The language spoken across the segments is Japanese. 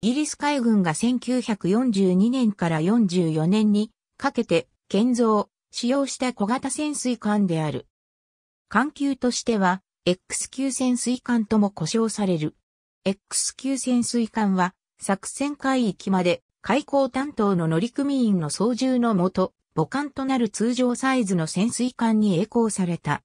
イギリス海軍が1942年から44年にかけて建造、使用した小型潜水艦である。艦級としては、X 級潜水艦とも呼称される。X 級潜水艦は、作戦海域まで海溝担当の乗組員の操縦のもと、母艦となる通常サイズの潜水艦に栄光された。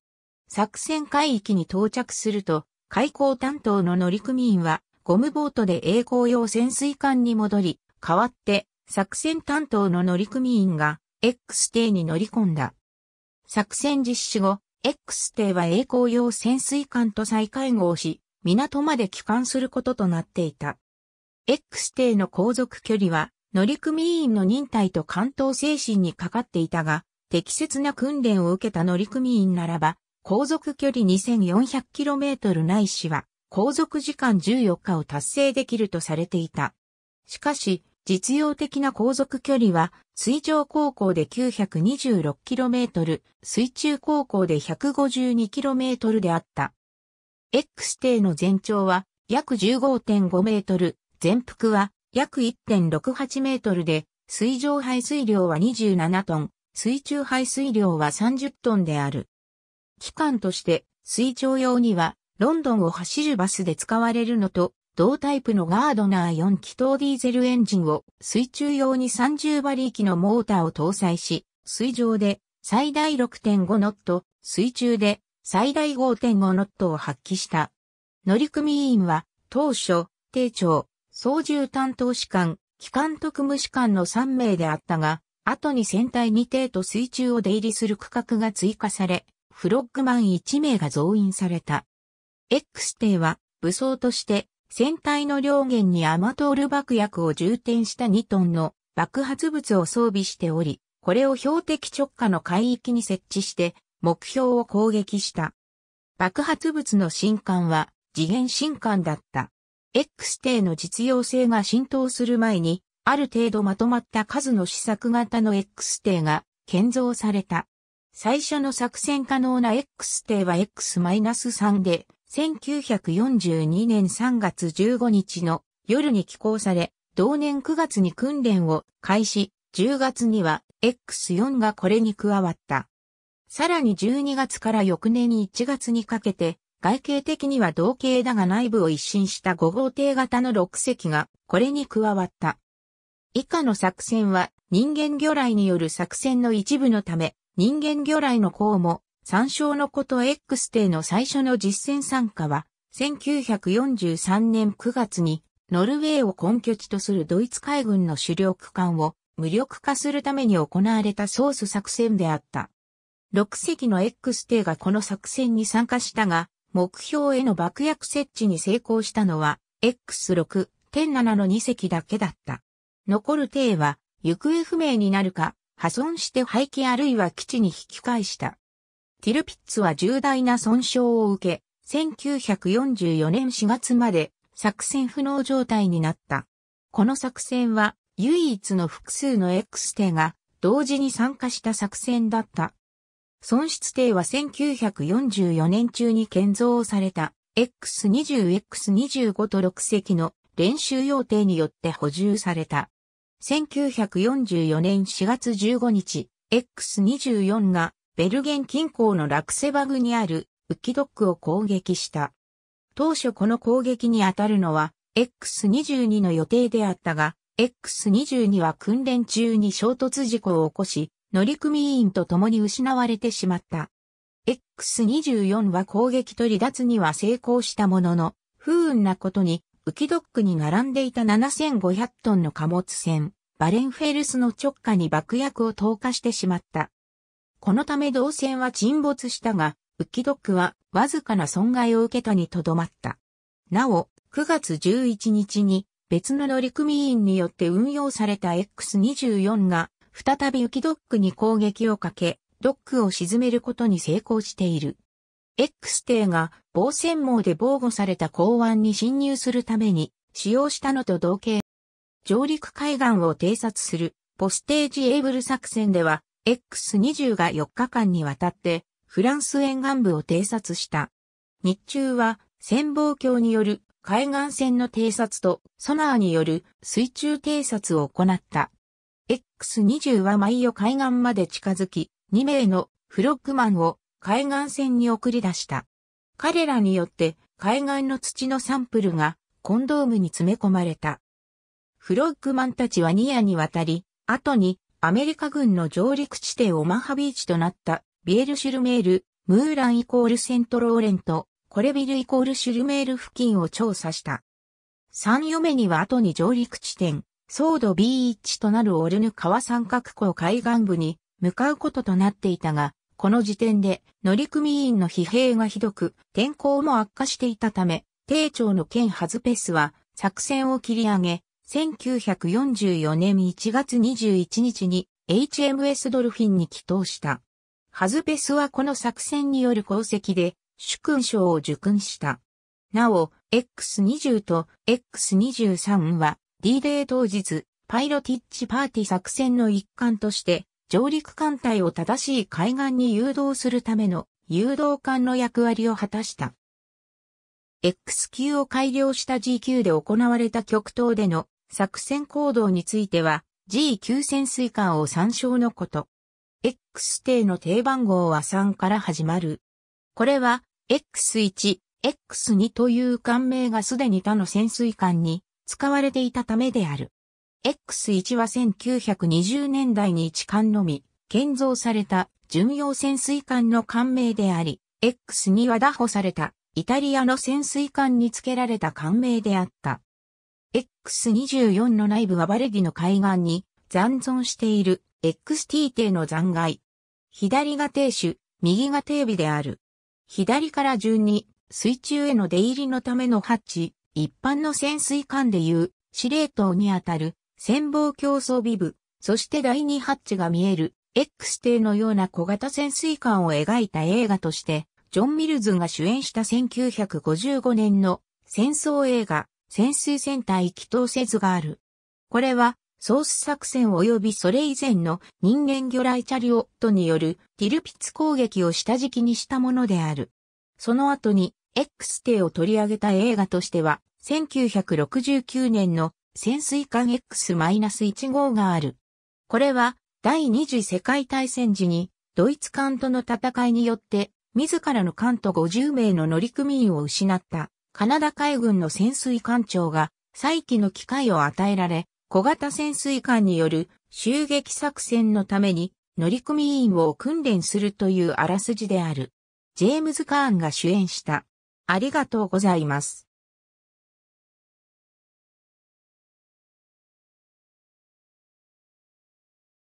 作戦海域に到着すると、海溝担当の乗組員はゴムボートで栄光用潜水艦に戻り、代わって作戦担当の乗組員が X 艇に乗り込んだ。作戦実施後、X 艇は栄光用潜水艦と再会合し、港まで帰還することとなっていた。X 艇の航続距離は、乗組員の忍耐と関東精神にかかっていたが、適切な訓練を受けた乗組員ならば、航続距離 2400km ないしは、航続時間14日を達成できるとされていた。しかし、実用的な航続距離は、水上航行で 926km、水中航行で 152km であった。X 艇の全長は約15.5メートル、全幅は約1.68メートルで、水上排水量は27トン、水中排水量は30トンである。期間として、水上用にはロンドンを走るバスで使われるのと、同タイプのガードナー4気筒ディーゼルエンジンを水中用に30馬力のモーターを搭載し、水上で最大6.5ノット、水中で最大5.5ノットを発揮した。乗組員は当初、艇長、操縦担当士官、機関特務士官の3名であったが、後に船体2艇と水中を出入りする区画が追加され、フロッグマン1名が増員された。X 艇は武装として船体の両舷にアマトール爆薬を充填した2トンの爆発物を装備しており、これを標的直下の海域に設置して目標を攻撃した。爆発物の新艦は次元新艦だった。X 艇の実用性が浸透する前に、ある程度まとまった数の試作型の X 艇が建造された。最初の作戦可能な X 艇は X-3 で1942年3月15日の夜に寄港され、同年9月に訓練を開始、10月には X4 がこれに加わった。さらに12月から翌年1月にかけて、外形的には同型だが内部を一新した5号艇型の6隻がこれに加わった。以下の作戦は人間魚雷による作戦の一部のため、人間魚雷の項も参照のこと X 艇の最初の実戦参加は、1943年9月に、ノルウェーを根拠地とするドイツ海軍の主力艦を無力化するために行われたソース作戦であった。6隻の X 艇がこの作戦に参加したが、目標への爆薬設置に成功したのは、X6、点7の2隻だけだった。残る艇は、行方不明になるか、破損して廃棄あるいは基地に引き返した。ティルピッツは重大な損傷を受け、1944年4月まで作戦不能状態になった。この作戦は唯一の複数の X 艇が同時に参加した作戦だった。損失艇は1944年中に建造された X20、X25 と6隻の練習用艇によって補充された。1944年4月15日、X24 がベルゲン近郊のラクセバグにあるウキドックを攻撃した。当初この攻撃に当たるのは X22 の予定であったが、X22 は訓練中に衝突事故を起こし、乗組員と共に失われてしまった。X24 は攻撃と離脱には成功したものの、不運なことに、ウキドックに並んでいた7500トンの貨物船、バレンフェルスの直下に爆薬を投下してしまった。このため銅線は沈没したが、浮きドックはわずかな損害を受けたにとどまった。なお、9月11日に別の乗組員によって運用された X24 が再び浮きドックに攻撃をかけ、ドックを沈めることに成功している。X 艇が防線網で防護された港湾に侵入するために使用したのと同型。上陸海岸を偵察するポステージエイブル作戦では X20 が4日間にわたってフランス沿岸部を偵察した。日中は潜望鏡による海岸線の偵察とソナーによる水中偵察を行った。X20 は毎夜海岸まで近づき、2名のフロッグマンを海岸線に送り出した。彼らによって海岸の土のサンプルがコンドームに詰め込まれた。フロッグマンたちは2夜にわたり、後にアメリカ軍の上陸地点オマハビーチとなった、ビエルシュルメール、ムーランイコールセントローレント、コレビルイコールシュルメール付近を調査した。三余目には後に上陸地点、ソードビーチとなるオルヌ川三角港海岸部に向かうこととなっていたが、この時点で乗組員の疲弊がひどく、天候も悪化していたため、艇長のケン・ハズペスは作戦を切り上げ、1944年1月21日に HMS ドルフィンに帰投した。ハズペスはこの作戦による功績で主勲章を受勲した。なお、X20 と X23 は d デー当日、パイロティッチパーティ作戦の一環として、上陸艦隊を正しい海岸に誘導するための誘導艦の役割を果たした。X 級を改良した G 級で行われた極東での作戦行動については G9 潜水艦を参照のこと。X 定の定番号は3から始まる。これは X1、X2 という艦名がすでに他の潜水艦に使われていたためである。X1 は1920年代に1艦のみ建造された巡洋潜水艦の艦名であり、X2 は打破されたイタリアの潜水艦に付けられた艦名であった。X24 の内部はバレディの海岸に残存している XT 艇の残骸。左が艇首、右が艇尾である。左から順に水中への出入りのためのハッチ、一般の潜水艦でいう司令塔にあたる潜望競争尾部、そして第二ハッチが見える X 艇のような小型潜水艦を描いた映画として、ジョン・ミルズが主演した1955年の戦争映画潜水船隊祈祷せずがある。これは、ソース作戦及びそれ以前の人間魚雷チャリオットによるティルピッツ攻撃を下敷きにしたものである。その後に X 艇を取り上げた映画としては、1969年の潜水艦 X-1 号がある。これは第二次世界大戦時にドイツ艦との戦いによって自らの艦と50名の乗組員を失ったカナダ海軍の潜水艦長が再起の機会を与えられ、小型潜水艦による襲撃作戦のために乗組員を訓練するというあらすじである。ジェームズ・カーンが主演した。ありがとうございます。